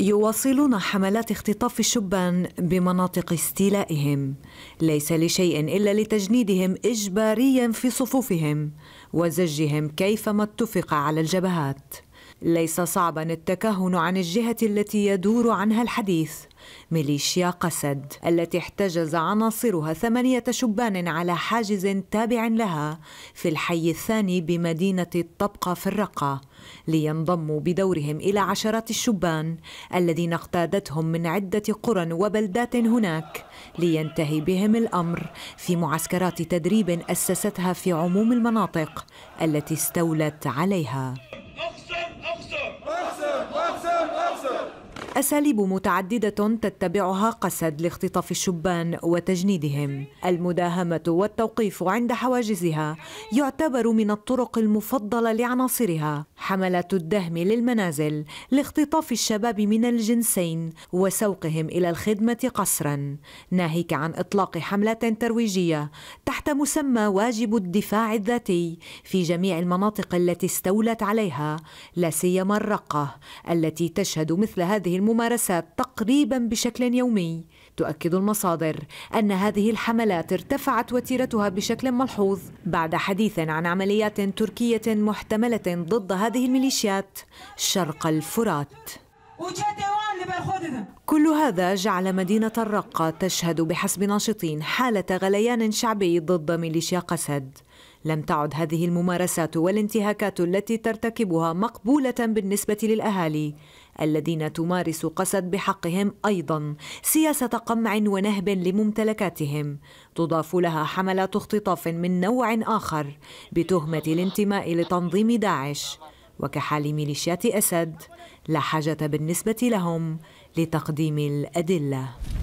يواصلون حملات اختطاف الشبان بمناطق استيلائهم ليس لشيء الا لتجنيدهم اجباريا في صفوفهم وزجهم كيفما اتفق على الجبهات ليس صعبا التكهن عن الجهه التي يدور عنها الحديث ميليشيا قسد التي احتجز عناصرها ثمانية شبان على حاجز تابع لها في الحي الثاني بمدينة الطبقة في الرقة لينضموا بدورهم إلى عشرات الشبان الذين اقتادتهم من عدة قرى وبلدات هناك لينتهي بهم الأمر في معسكرات تدريب أسستها في عموم المناطق التي استولت عليها أساليب متعددة تتبعها قسد لاختطاف الشبان وتجنيدهم المداهمة والتوقيف عند حواجزها يعتبر من الطرق المفضلة لعناصرها حملات الدهم للمنازل لاختطاف الشباب من الجنسين وسوقهم إلى الخدمة قسرا ناهيك عن إطلاق حملات ترويجية تحت مسمى واجب الدفاع الذاتي في جميع المناطق التي استولت عليها لا سيما الرقة التي تشهد مثل هذه الممارسات تقريبا بشكل يومي تؤكد المصادر أن هذه الحملات ارتفعت وتيرتها بشكل ملحوظ بعد حديث عن عمليات تركية محتملة ضد هذه الميليشيات شرق الفرات كل هذا جعل مدينة الرقة تشهد بحسب ناشطين حالة غليان شعبي ضد ميليشيا قسد لم تعد هذه الممارسات والانتهاكات التي ترتكبها مقبولة بالنسبة للأهالي الذين تمارس قسد بحقهم أيضا سياسة قمع ونهب لممتلكاتهم تضاف لها حملات اختطاف من نوع آخر بتهمة الانتماء لتنظيم داعش وكحال ميليشيات أسد لا حاجة بالنسبة لهم لتقديم الأدلة